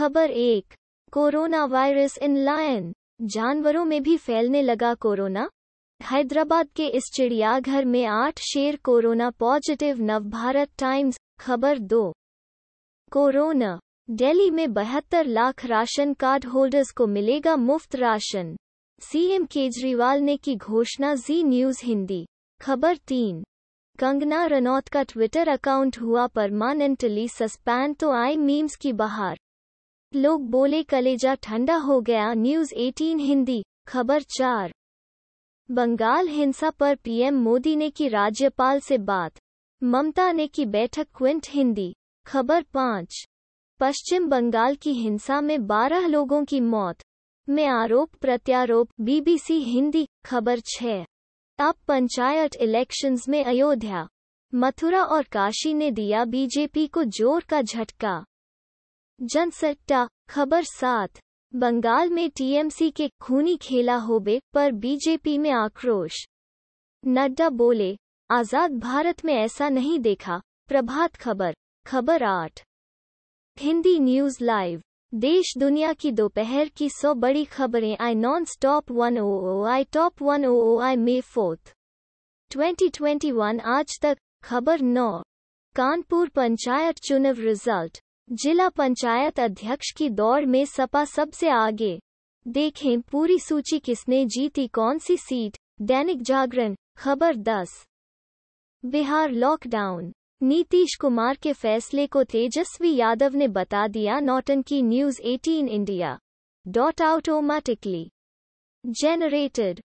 खबर एक corona virus in lion जानवरों में भी फैलने लगा कोरोना हैदराबाद के इस चिड़ियाघर में आठ शेर कोरोना पॉजिटिव नवभारत टाइम्स खबर दो कोरोना दिल्ली में बहत्तर लाख राशन कार्ड होल्डर्स को मिलेगा मुफ्त राशन सीएम केजरीवाल ने की घोषणा जी न्यूज हिंदी खबर तीन कंगना रनौत का ट्विटर अकाउंट हुआ परमानेंटली सस्पेंड तो आई मीम्स की बहार लोग बोले कलेजा ठंडा हो गया न्यूज 18 हिंदी खबर चार बंगाल हिंसा पर पीएम मोदी ने की राज्यपाल से बात ममता ने की बैठक क्विंट हिंदी खबर पाँच पश्चिम बंगाल की हिंसा में बारह लोगों की मौत में आरोप प्रत्यारोप बीबीसी हिंदी खबर छः अब पंचायत इलेक्शंस में अयोध्या मथुरा और काशी ने दिया बीजेपी को जोर का झटका जनसट्टा खबर सात बंगाल में टीएमसी के खूनी खेला होबे पर बीजेपी में आक्रोश नड्डा बोले आजाद भारत में ऐसा नहीं देखा प्रभात खबर खबर आठ हिंदी न्यूज लाइव देश दुनिया की दोपहर की सौ बड़ी खबरें आई non stop one O O आई टॉप वन ओ ओ आई मे फोर्थ 2021 आज तक खबर नौ कानपुर पंचायत चुनाव रिजल्ट जिला पंचायत अध्यक्ष की दौड़ में सपा सबसे आगे देखें पूरी सूची किसने जीती कौन सी सीट दैनिक जागरण खबर 10 बिहार लॉकडाउन नीतीश कुमार के फैसले को तेजस्वी यादव ने बता दिया नॉटन की news 18 India dot automatically generated